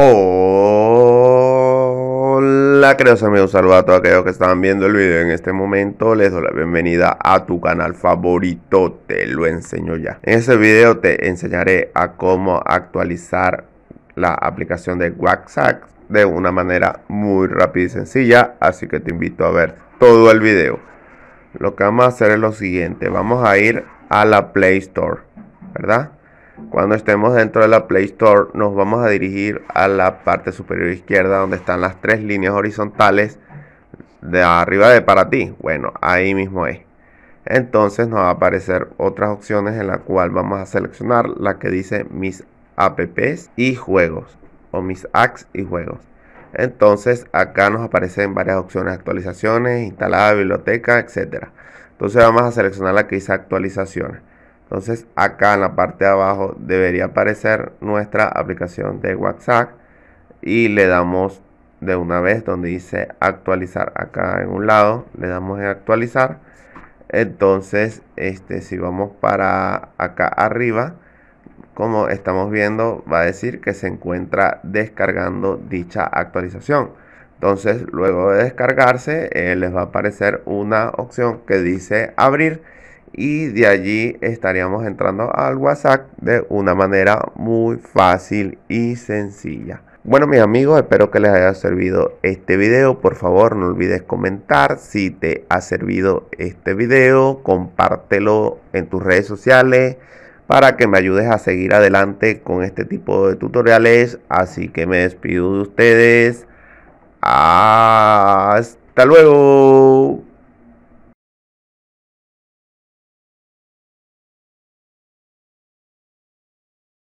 Hola, queridos amigos, saludo a todos aquellos que están viendo el video en este momento. Les doy la bienvenida a tu canal favorito, te lo enseño ya. En este video te enseñaré a cómo actualizar la aplicación de WhatsApp de una manera muy rápida y sencilla, así que te invito a ver todo el video. Lo que vamos a hacer es lo siguiente, vamos a ir a la Play Store, ¿verdad? Cuando estemos dentro de la Play Store nos vamos a dirigir a la parte superior izquierda donde están las tres líneas horizontales de arriba de para ti. Bueno, ahí mismo es. Entonces nos va a aparecer otras opciones en la cual vamos a seleccionar la que dice mis apps y juegos o mis apps y juegos. Entonces acá nos aparecen varias opciones, actualizaciones, instalada biblioteca, etcétera. Entonces vamos a seleccionar la que dice actualizaciones. Entonces acá en la parte de abajo debería aparecer nuestra aplicación de WhatsApp y le damos de una vez donde dice actualizar acá en un lado le damos en actualizar entonces este si vamos para acá arriba como estamos viendo va a decir que se encuentra descargando dicha actualización entonces luego de descargarse eh, les va a aparecer una opción que dice abrir y de allí estaríamos entrando al WhatsApp de una manera muy fácil y sencilla. Bueno mis amigos, espero que les haya servido este video. Por favor, no olvides comentar si te ha servido este video. Compártelo en tus redes sociales para que me ayudes a seguir adelante con este tipo de tutoriales. Así que me despido de ustedes. Hasta luego.